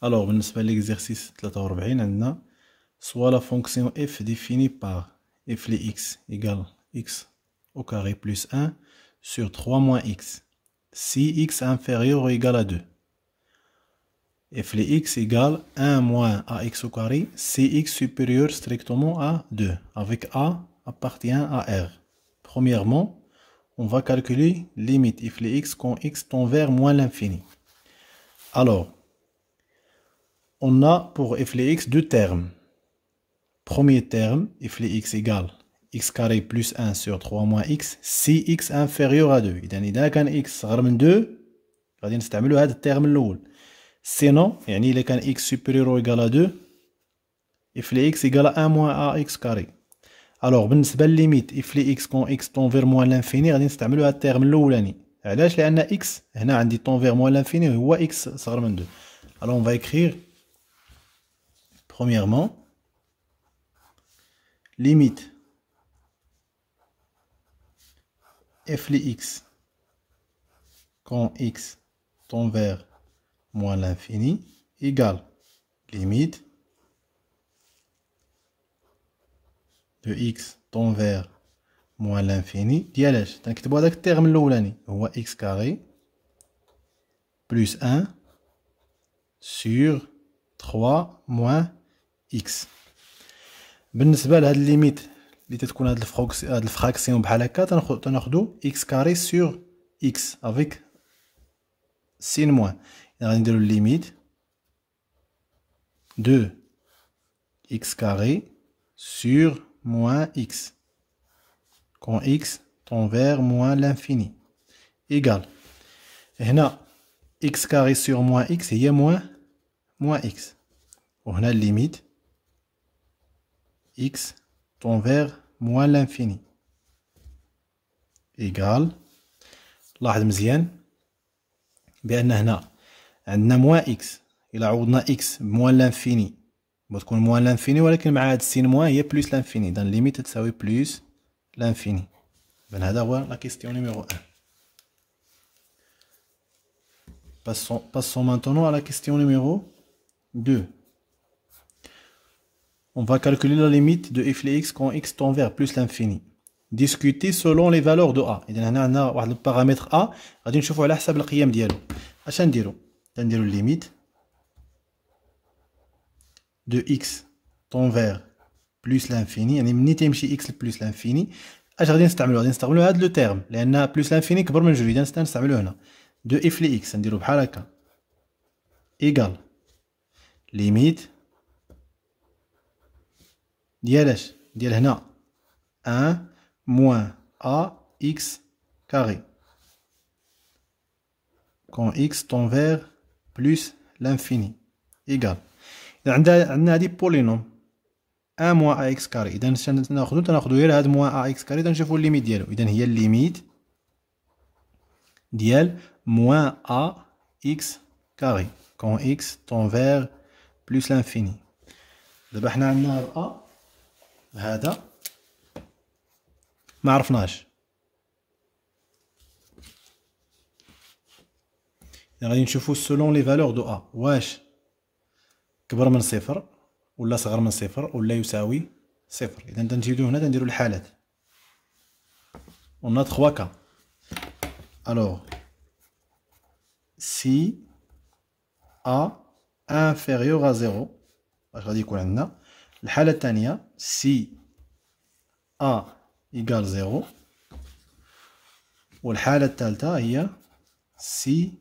l'exercice de l'exercice 43 عندنا Soit la fonction f définie par f les x égale x au carré plus 1 sur 3 moins x, si x inférieur ou égal à 2. f les x égale 1 moins ax au carré si x supérieur strictement à 2, avec a appartient à r. Premièrement, on va calculer limite f les x quand x tend vers moins l'infini. Alors, on a pour f les x deux termes. Premier terme, f les x égale x carré plus 1 sur 3 moins x, si x inférieur à 2. Il y a un x égale 2, on va utiliser ce terme. Sinon, il y a un x supérieur ou égal à 2, f les x égale à 1 moins a carré. Alors, on va limite f les x quand x tend vers moins l'infini, on va utiliser ce terme. Alors, on x, tend vers moins l'infini, 2. Alors, on va écrire Premièrement, limite f x quand x tend vers moins l'infini égale limite de x tend vers moins l'infini ديال اش terme هذاك terme الاولاني x carré plus 1 sur 3 moins x. بالنسبه لهاد ليميت اللي تتكون هاد الفروكس هاد الفراكسيون بحال هكا اكس كاري سور x avec سين موان غادي نديرو x vers moins l'infini. Égal. هنا x carré sur moins x هي moins moins x. وهنا limite x tend vers moins l'infini égal لاحظ مزيان بان هنا عندنا موان x الى عوضنا اكس بموان لانفيني بتكون موان لانفيني ولكن مع هاد السين موان هي بلوس لانفيني دان ليميت تساوي بلوس لانفيني بان هذا هو لا كيستيون نيميرو 1 Passons, passons maintenant à la question numéro 2. On va calculer la limite de f quand x tend vers plus l'infini. Discuter selon les valeurs de a. إذا on a le paramètre a غادي نشوفو على est القيم ديالو. اش dire la limite de x tend vers plus l'infini يعني مني تيمشي x plus l'infini اش غادي نستعملو؟ غادي نستعملو هاد لو تيرم لان بلس لانفيني كبر من جوج اذا نستعملو هنا دو اف نديرو ديال اش ديال هنا ان موان ا اكس كاري كون اكس تنفير بلوس لانفيني ايكال اذا عندنا عندنا هادي بولينوم ان موان ا اكس كاري اذا تناخدو تناخدو غير هاد موان ا اكس كاري تنشوفو الليميت ديالو اذا هي الليميت ديال موان ا اكس كاري كون اكس تنفير بلوس لانفيني دابا حنا عندنا هاد ا هذا ما عرفناش غادي نشوفو سولون لي فالور دو ا واش كبر من صفر ولا صغر من صفر ولا يساوي صفر اذا تنجيو هنا تنديرو الحالات on تخوا كا الوغ سي ا انفيريور ا زيرو واش غادي يكون عندنا الحالة الثانية سي أ إيكال زيرو والحالة الثالثة هي سي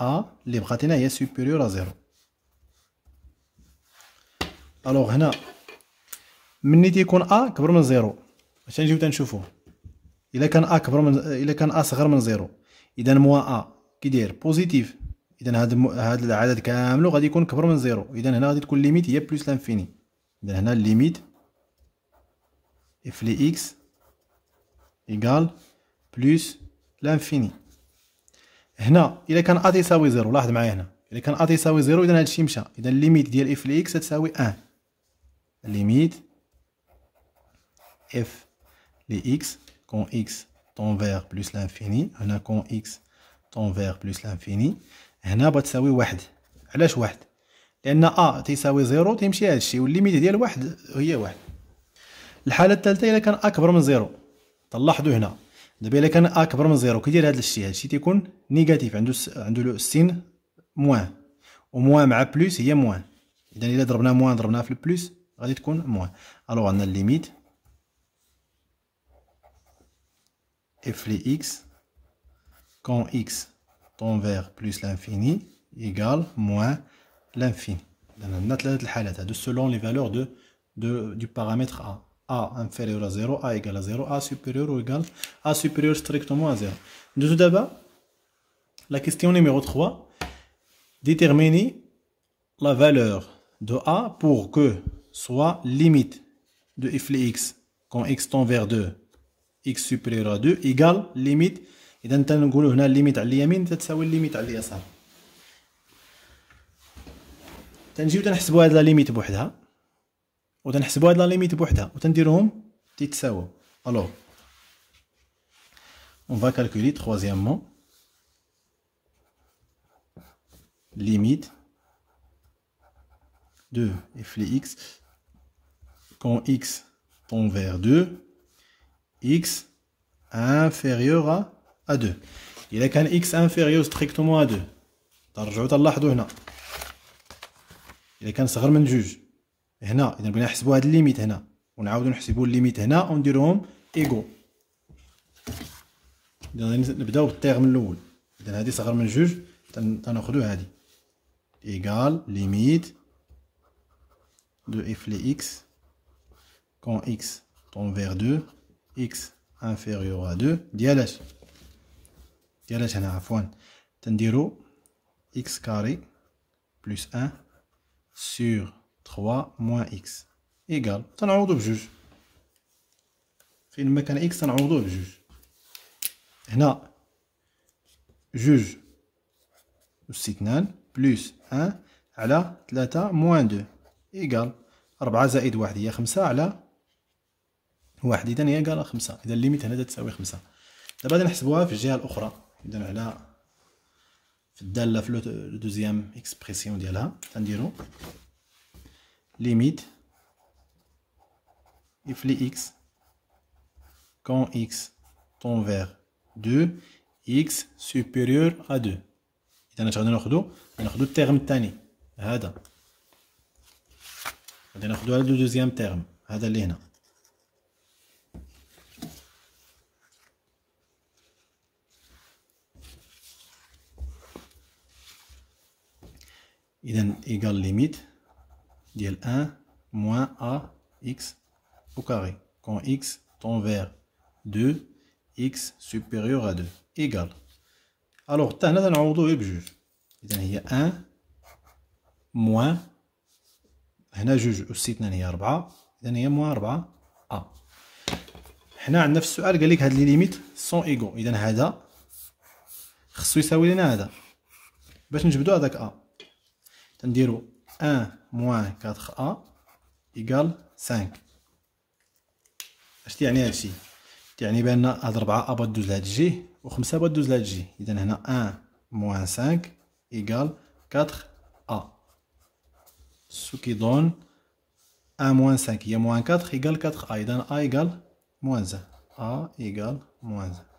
أ اللي بقات هي سوبيريور زيرو ألوغ هنا مني تيكون أ كبر من زيرو باش نجيو تنشوفوه إلا كان أ كبر من إلا كان أ صغر من زيرو إذا موا أ كيداير بوزيتيف إذا هاد هاد العدد كامل غادي يكون كبر من زيرو إذا هنا غادي تكون ليميت هي بلوس لانفيني إذا هنا الليميت اف لي اكس ايكال بلس لانفيني هنا الا كان ا تساوي زيرو لاحظ معايا هنا الا كان ا تساوي زيرو اذا هادشي مشى اذا الليميت ديال اف لي اكس تساوي ان ليميت اف لي اكس كون اكس فيغ بلس لانفيني هنا كون اكس فيغ بلس لانفيني هنا بغا تساوي واحد علاش واحد لان ا تساوي زيرو تيمشي هذا الشيء والليميت ديال واحد هي واحد الحاله الثالثه الا كان اكبر من زيرو تلاحظوا هنا دابا الا كان اكبر من زيرو كيدير هذا الشيء هذا الشيء تيكون نيجاتيف عنده س... عنده لو سين موان وموان مع بلوس هي موان اذا الا ضربنا موان ضربناها في البلوس غادي تكون موان الوغ عندنا الليميت اف لي اكس كون اكس طون فيغ بلوس لانفيني ايكال موان l'infini. De selon les valeurs de, de, du paramètre A. A inférieur à 0, A égal à 0, A supérieur ou égal, A supérieur strictement à 0. De tout d'abord, la question numéro 3, déterminer la valeur de A pour que soit limite de f x quand x tend vers 2, x supérieur à 2, égale limite, et limite à l'yamin, la limite à on va calculer troisièmement limite de f x quand x tend vers 2 x inférieur à, à 2 il est qu'un x inférieur strictement à 2 الا كان صغر من جوج هنا اذا بغينا نحسبوا هاد الليميت هنا ونعاودوا نحسبوا الليميت هنا ونديرهم ايغو اذا نبداو بالتيرم الاول اذا هادي صغر من جوج تناخذوا هادي ايغال ليميت دو اف لي اكس كون اكس طون فير دو اكس انفيريور ا دو ديال اش ديال اش هنا عفوا تنديرو اكس كاري بلس ان sur 3 موان إكس إيكال تنعوضو بجوج فين ما كان إكس تنعوضو بجوج هنا جوج واستثنان بلوس أن على تلاتة موان دو إيكال ربعة زائد واحد هي خمسة على واحد إذا هي إيكال خمسة إذا الليميت هنا تساوي خمسة دابا غادي نحسبوها في الجهة الأخرى إذا على dans la deuxième expression diala tandiru limite if x quand x tombe vers 2 x supérieur à 2 اذا غادي ناخذو ناخذو التيرم الثاني terme, غادي ناخذو اذا ايكال ليميت ديال ان موان ا اكس او كاري كون اكس tend vers 2 اكس سوبيريور à 2 égal الوغ حتى هنا تنعوضو غير بجوج اذا هي 1 موان هنا جوج واستثنان هي 4 اذا هي موان 4 ا حنا عندنا في السؤال قال لك هاد لي ليميت سون ايغو اذا هذا خصو يساوي لينا هذا باش نجبدو هذاك ا تنديرو ان موان كاتخ ا ايكال سانك اش تيعني هادشي تيعني بان هاد ربعة ا بغات دوز لهاد الجي و خمسة بغات دوز لهاد الجي اذا هنا ان موان سانك ايكال كاتخ ا سو كي دون ان موان هي موان كاتخ ايكال كاتخ ا اذا ا ايكال موان زان ا ايكال موان زان